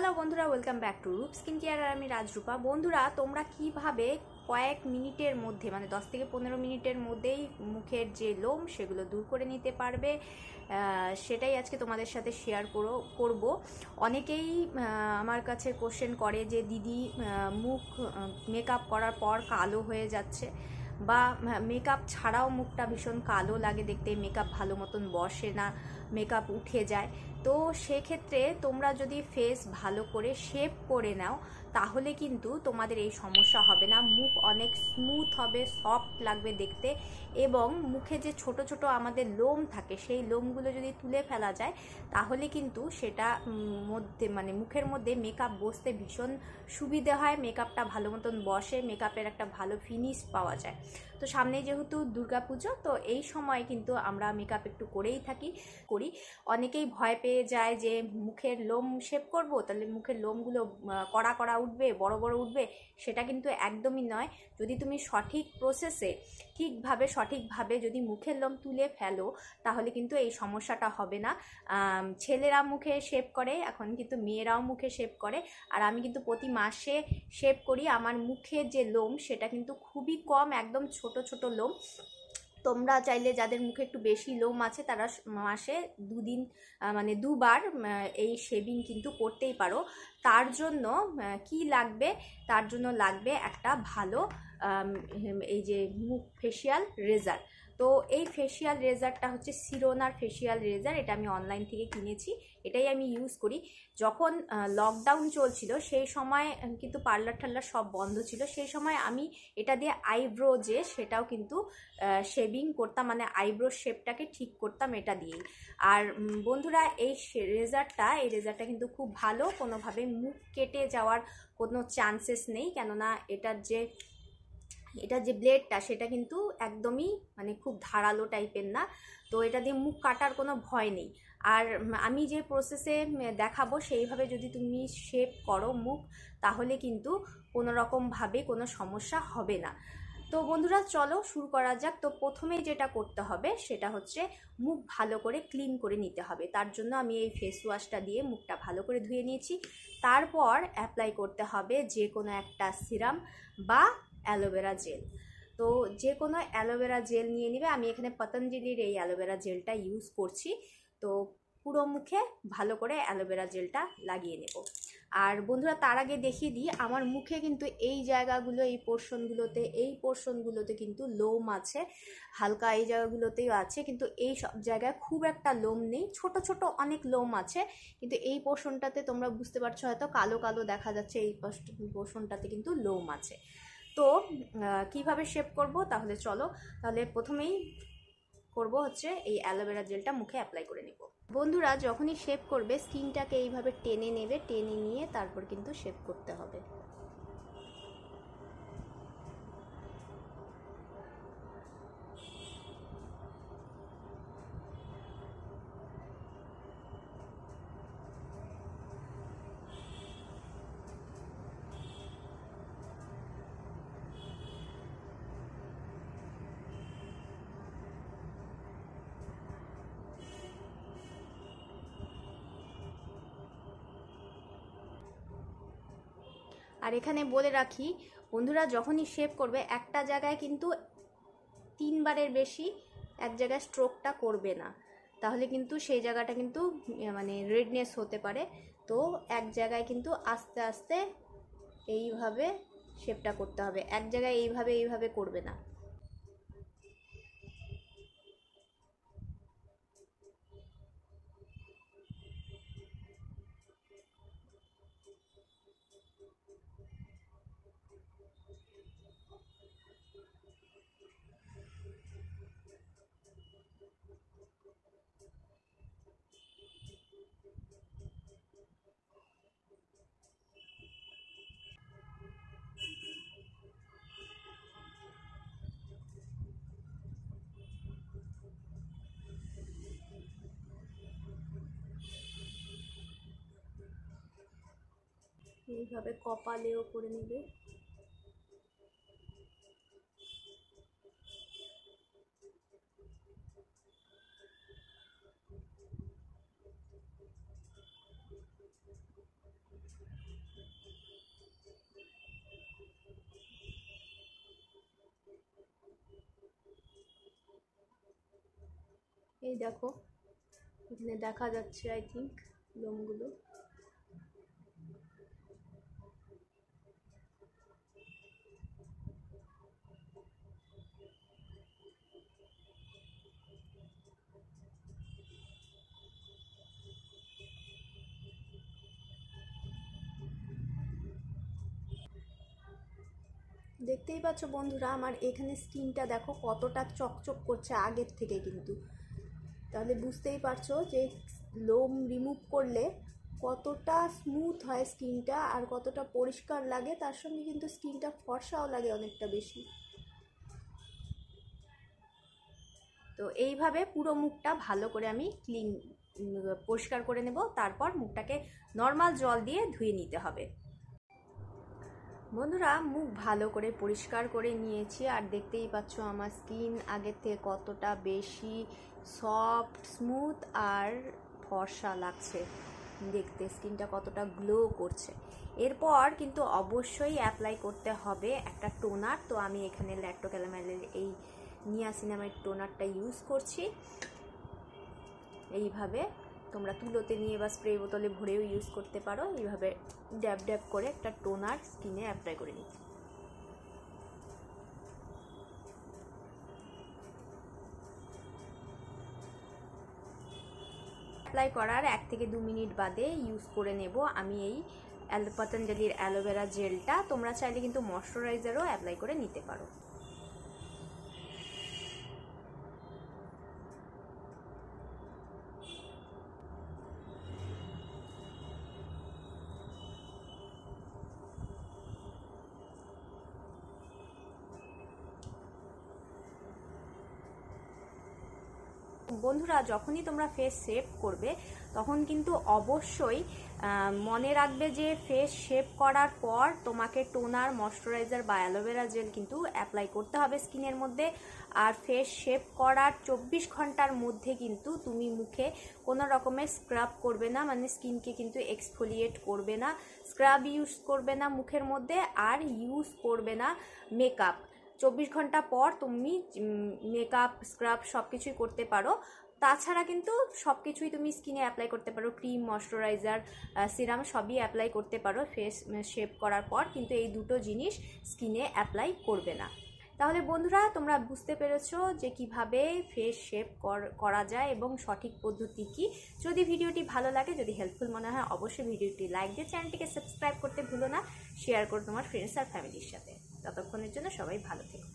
hello বন্ধুরা welcome back to Roop skin care আর আমি রাজরূপা বন্ধুরা তোমরা কিভাবে কয়েক মিনিটের মধ্যে মানে দশ থেকে পনেরো মিনিটের মধ্যেই মুখের যে লোম সেগুলো দূর করে নিতে পারবে সেটাই আজকে তোমাদের সাথে শেয়ার করো করব অনেকেই আমার কাছে কোশ্চেন করে যে দিদি মুখ মেকআপ করার পর কালো হয়ে যাচ্ছে বা মেকআপ ছাড়াও মুখটা ভীষণ কালো লাগে দেখতে মেকআপ ভালো মতন বসে না মেকআপ উঠে যায় তো সেক্ষেত্রে তোমরা যদি ফেস ভালো করে শেপ করে নাও তাহলে কিন্তু তোমাদের এই সমস্যা হবে না মুখ অনেক স্মুথ হবে সফট লাগবে দেখতে এবং মুখে যে ছোট ছোট আমাদের লোম থাকে সেই লোমগুলো যদি তুলে ফেলা যায় তাহলে কিন্তু সেটা মধ্যে মানে মুখের মধ্যে মেকআপ বসতে ভীষণ সুবিধে হয় মেকআপটা ভালো মতন বসে মেকআপের একটা ভালো ফিনিশ পাওয়া যায় তো সামনে যেহেতু দুর্গা পুজো তো এই সময় কিন্তু আমরা মেকআপ একটু করেই থাকি করি অনেকেই ভয় পেয়ে যায় যে মুখের লোম শেপ করব তাহলে মুখের লোমগুলো কড়া কড়া উঠবে বড় বড় উঠবে সেটা কিন্তু একদমই নয় যদি তুমি সঠিক প্রসেসে ঠিকভাবে সঠিকভাবে যদি মুখের লোম তুলে ফেলো তাহলে কিন্তু এই সমস্যাটা হবে না ছেলেরা মুখে শেপ করে এখন কিন্তু মেয়েরাও মুখে শেপ করে আর আমি কিন্তু প্রতি মাসে শেপ করি আমার মুখের যে লোম সেটা কিন্তু খুবই কম একদম ছোট ছোট ছোট লোম তোমরা চাইলে যাদের মুখে একটু বেশি লোম আছে তারা মাসে দুদিন মানে দুবার এই শেভিং কিন্তু করতেই পারো তার জন্য কি লাগবে তার জন্য লাগবে একটা ভালো এই যে মুখ ফেসিয়াল রেজার তো এই ফেসিয়াল রেজারটা হচ্ছে সিরোনার ফেসিয়াল রেজার এটা আমি অনলাইন থেকে কিনেছি এটাই আমি ইউজ করি যখন লকডাউন চলছিল সেই সময় কিন্তু পার্লার টার্লার সব বন্ধ ছিল সেই সময় আমি এটা দিয়ে আইব্রো যে সেটাও কিন্তু শেভিং করতাম মানে আইব্রো শেপটাকে ঠিক করতাম এটা দিয়েই আর বন্ধুরা এই রেজারটা এই রেজারটা কিন্তু খুব ভালো কোনোভাবে মুখ কেটে যাওয়ার কোনো চান্সেস নেই কেননা এটার যে এটা যে ব্লেডটা সেটা কিন্তু একদমই মানে খুব ধারালো টাইপের না তো এটা দিয়ে মুখ কাটার কোনো ভয় নেই আর আমি যে প্রসেসে দেখাবো সেইভাবে যদি তুমি শেপ করো মুখ তাহলে কিন্তু কোনো রকমভাবে কোনো সমস্যা হবে না তো বন্ধুরা চলো শুরু করা যাক তো প্রথমে যেটা করতে হবে সেটা হচ্ছে মুখ ভালো করে ক্লিন করে নিতে হবে তার জন্য আমি এই ফেস ওয়াশটা দিয়ে মুখটা ভালো করে ধুয়ে নিয়েছি তারপর অ্যাপ্লাই করতে হবে যে কোনো একটা সিরাম বা অ্যালোভেরা জেল তো যে কোনো অ্যালোভেরা জেল নিয়ে নিবে আমি এখানে পতঞ্জলির এই অ্যালোভেরা জেলটা ইউজ করছি তো পুরো মুখে ভালো করে অ্যালোভেরা জেলটা লাগিয়ে নেব আর বন্ধুরা তার আগে দেখিয়ে দিই আমার মুখে কিন্তু এই জায়গাগুলো এই পোর্শনগুলোতে এই পোর্শনগুলোতে কিন্তু লোম আছে হালকা এই জায়গাগুলোতেও আছে কিন্তু এই সব জায়গায় খুব একটা লোম নেই ছোট ছোট অনেক লোম আছে কিন্তু এই পোর্শনটাতে তোমরা বুঝতে পারছো হয়তো কালো কালো দেখা যাচ্ছে এই পোর্শনটাতে কিন্তু লোম আছে তো কিভাবে শেপ করব তাহলে চলো তাহলে প্রথমেই করব হচ্ছে এই অ্যালোভেরা জেলটা মুখে অ্যাপ্লাই করে নেব বন্ধুরা যখনই শেপ করবে স্কিনটাকে এইভাবে টেনে নেবে টেনে নিয়ে তারপর কিন্তু শেপ করতে হবে আর এখানে বলে রাখি বন্ধুরা যখনই শেপ করবে একটা জায়গায় কিন্তু তিনবারের বেশি এক জায়গায় স্ট্রোকটা করবে না তাহলে কিন্তু সেই জায়গাটা কিন্তু ইয়ে মানে রেডনেস হতে পারে তো এক জায়গায় কিন্তু আস্তে আস্তে এইভাবে শেপটা করতে হবে এক জায়গায় এইভাবে এইভাবে করবে না এইভাবে কপালেও করে নেবে এই দেখো এখানে দেখা যাচ্ছে আই থিঙ্ক লোমগুলো দেখতেই পাচ্ছ বন্ধুরা আমার এখানে স্কিনটা দেখো কতটা চকচক করছে আগের থেকে কিন্তু তাহলে বুঝতেই পারছো যে লোম রিমুভ করলে কতটা স্মুথ হয় স্কিনটা আর কতটা পরিষ্কার লাগে তার সঙ্গে কিন্তু স্কিনটা ফর্সাও লাগে অনেকটা বেশি তো এইভাবে পুরো মুখটা ভালো করে আমি ক্লিন পরিষ্কার করে নেব তারপর মুখটাকে নর্মাল জল দিয়ে ধুয়ে নিতে হবে বন্ধুরা মুখ ভালো করে পরিষ্কার করে নিয়েছি আর দেখতেই পাচ্ছ আমার স্কিন আগের থেকে কতটা বেশি সফট স্মুথ আর ফর্সা লাগছে দেখতে স্কিনটা কতটা গ্লো করছে এরপর কিন্তু অবশ্যই অ্যাপ্লাই করতে হবে একটা টোনার তো আমি এখানে ক্যালামাইলের এই নিয়াসিনামের টোনারটা ইউজ করছি এইভাবে তোমরা তুলোতে নিয়ে বা স্প্রে বোতলে ভরেও ইউজ করতে পারো এইভাবে ড্যাব ড্যাব করে একটা টোনার স্কিনে অ্যাপ্লাই করে নিচ্ছি অ্যাপ্লাই করার এক থেকে দু মিনিট বাদে ইউজ করে নেব আমি এই পতঞ্জলির অ্যালোভেরা জেলটা তোমরা চাইলে কিন্তু ময়শ্চারাইজারও অ্যাপ্লাই করে নিতে পারো বন্ধুরা যখনই তোমরা ফেস শেপ করবে তখন কিন্তু অবশ্যই মনে রাখবে যে ফেস শেপ করার পর তোমাকে টোনার ময়শ্চারাইজার বা অ্যালোভেরা জেল কিন্তু অ্যাপ্লাই করতে হবে স্কিনের মধ্যে আর ফেস শেপ করার চব্বিশ ঘন্টার মধ্যে কিন্তু তুমি মুখে কোনো রকমের স্ক্রাব করবে না মানে স্কিনকে কিন্তু এক্সফোলিয়েট করবে না স্ক্রাব ইউজ করবে না মুখের মধ্যে আর ইউজ করবে না মেকআপ চব্বিশ ঘন্টা পর তুমি মেকআপ স্ক্রাব সব কিছুই করতে পারো তাছাড়া কিন্তু সব কিছুই তুমি স্কিনে অ্যাপ্লাই করতে পারো ক্রিম ময়শ্চারাইজার সিরাম সবই অ্যাপ্লাই করতে পারো ফেস শেপ করার পর কিন্তু এই দুটো জিনিস স্কিনে অ্যাপ্লাই করবে না তাহলে বন্ধুরা তোমরা বুঝতে পেরেছো যে কিভাবে ফেস শেপ করা যায় এবং সঠিক পদ্ধতি কি যদি ভিডিওটি ভালো লাগে যদি হেল্পফুল মনে হয় অবশ্যই ভিডিওটি লাইক দিয়ে চ্যানেলটিকে সাবস্ক্রাইব করতে ভুলো না শেয়ার করো তোমার ফ্রেন্ডস আর ফ্যামিলির সাথে ততক্ষণের জন্য সবাই ভালো থেকো